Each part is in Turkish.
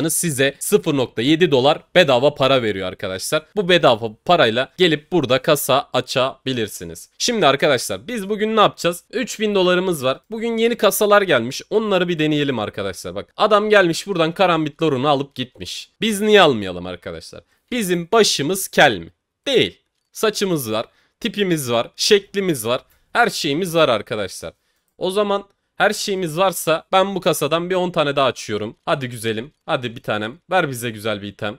alıyorsanız size 0.7 dolar bedava para veriyor arkadaşlar. Bu bedava parayla gelip burada kasa açabilirsiniz. Şimdi arkadaşlar biz bugün ne yapacağız? 3000 dolarımız var. Bugün yeni kasalar gelmiş. Onları bir deneyelim arkadaşlar. Bak adam gelmiş buradan karambit lorunu alıp gitmiş. Biz niye almayalım arkadaşlar? Bizim başımız kel mi? Değil. Saçımız var, tipimiz var, şeklimiz var. Her şeyimiz var arkadaşlar. O zaman her şeyimiz varsa ben bu kasadan bir 10 tane daha açıyorum. Hadi güzelim. Hadi bir tanem. Ver bize güzel bir item.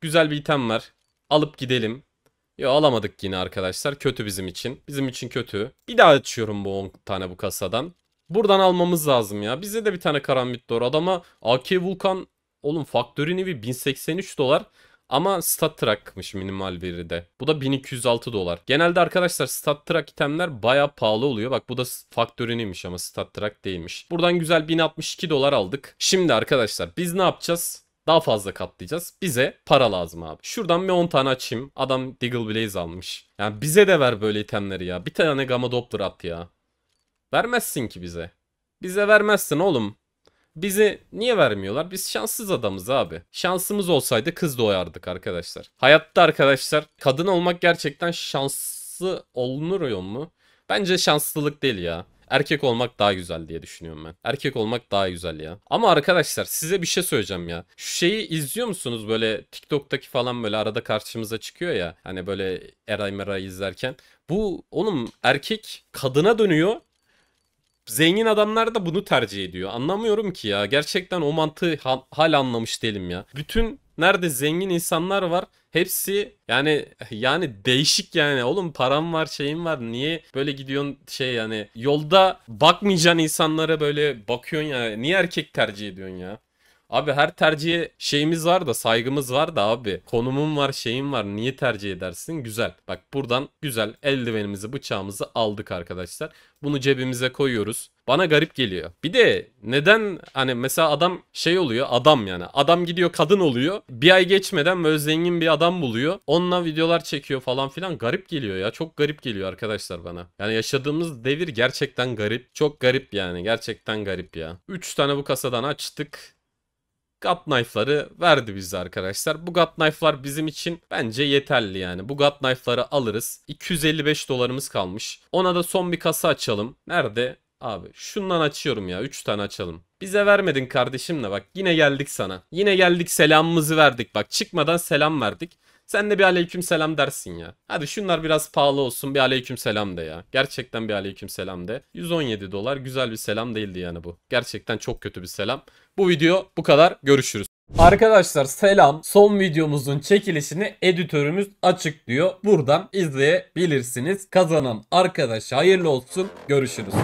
Güzel bir item var. Alıp gidelim. Yo alamadık yine arkadaşlar. Kötü bizim için. Bizim için kötü. Bir daha açıyorum bu 10 tane bu kasadan. Buradan almamız lazım ya. Bize de bir tane karambit doğru. Adama AK Vulkan oğlum Factory Nivi 1083 dolar. Ama stat track'mış minimal veride. Bu da 1206 dolar. Genelde arkadaşlar stat track itemler baya pahalı oluyor. Bak bu da faktörünüymüş ama stat track değilmiş. Buradan güzel 1062 dolar aldık. Şimdi arkadaşlar biz ne yapacağız? daha fazla katlayacağız. Bize para lazım abi. Şuradan bir 10 tane açayım. Adam Diggle Blaze almış. Yani bize de ver böyle itemleri ya. Bir tane Gamma Doppler at ya. Vermezsin ki bize. Bize vermezsin oğlum. Bizi niye vermiyorlar? Biz şanssız adamız abi. Şansımız olsaydı kız doğardık arkadaşlar. Hayatta arkadaşlar kadın olmak gerçekten şanslı olunur mu? Bence şanslılık değil ya. Erkek olmak daha güzel diye düşünüyorum ben. Erkek olmak daha güzel ya. Ama arkadaşlar size bir şey söyleyeceğim ya. Şu şeyi izliyor musunuz böyle TikTok'taki falan böyle arada karşımıza çıkıyor ya. Hani böyle Eray Meray izlerken. Bu oğlum erkek kadına dönüyor zengin adamlar da bunu tercih ediyor. Anlamıyorum ki ya. Gerçekten o mantığı ha hala anlamış değilim ya. Bütün nerede zengin insanlar var hepsi yani yani değişik yani oğlum param var şeyim var niye böyle gidiyorsun şey yani yolda bakmayacağın insanlara böyle bakıyorsun ya niye erkek tercih ediyorsun ya Abi her tercihe şeyimiz var da saygımız var da abi. Konumum var şeyim var niye tercih edersin? Güzel. Bak buradan güzel eldivenimizi bıçağımızı aldık arkadaşlar. Bunu cebimize koyuyoruz. Bana garip geliyor. Bir de neden hani mesela adam şey oluyor adam yani adam gidiyor kadın oluyor bir ay geçmeden böyle zengin bir adam buluyor onunla videolar çekiyor falan filan garip geliyor ya çok garip geliyor arkadaşlar bana. Yani yaşadığımız devir gerçekten garip çok garip yani gerçekten garip ya. 3 tane bu kasadan açtık God Knife'ları verdi bize arkadaşlar. Bu God Knife'lar bizim için bence yeterli yani. Bu God Knife'ları alırız. 255 dolarımız kalmış. Ona da son bir kasa açalım. Nerede? Abi şundan açıyorum ya 3 tane açalım. Bize vermedin kardeşim de bak yine geldik sana. Yine geldik selamımızı verdik bak çıkmadan selam verdik. Sen de bir aleyküm selam dersin ya. Hadi şunlar biraz pahalı olsun bir aleyküm selam de ya. Gerçekten bir aleyküm selam de. 117 dolar güzel bir selam değildi yani bu. Gerçekten çok kötü bir selam. Bu video bu kadar. Görüşürüz. Arkadaşlar selam. Son videomuzun çekilişini editörümüz açıklıyor. Buradan izleyebilirsiniz. Kazanan arkadaş hayırlı olsun. Görüşürüz.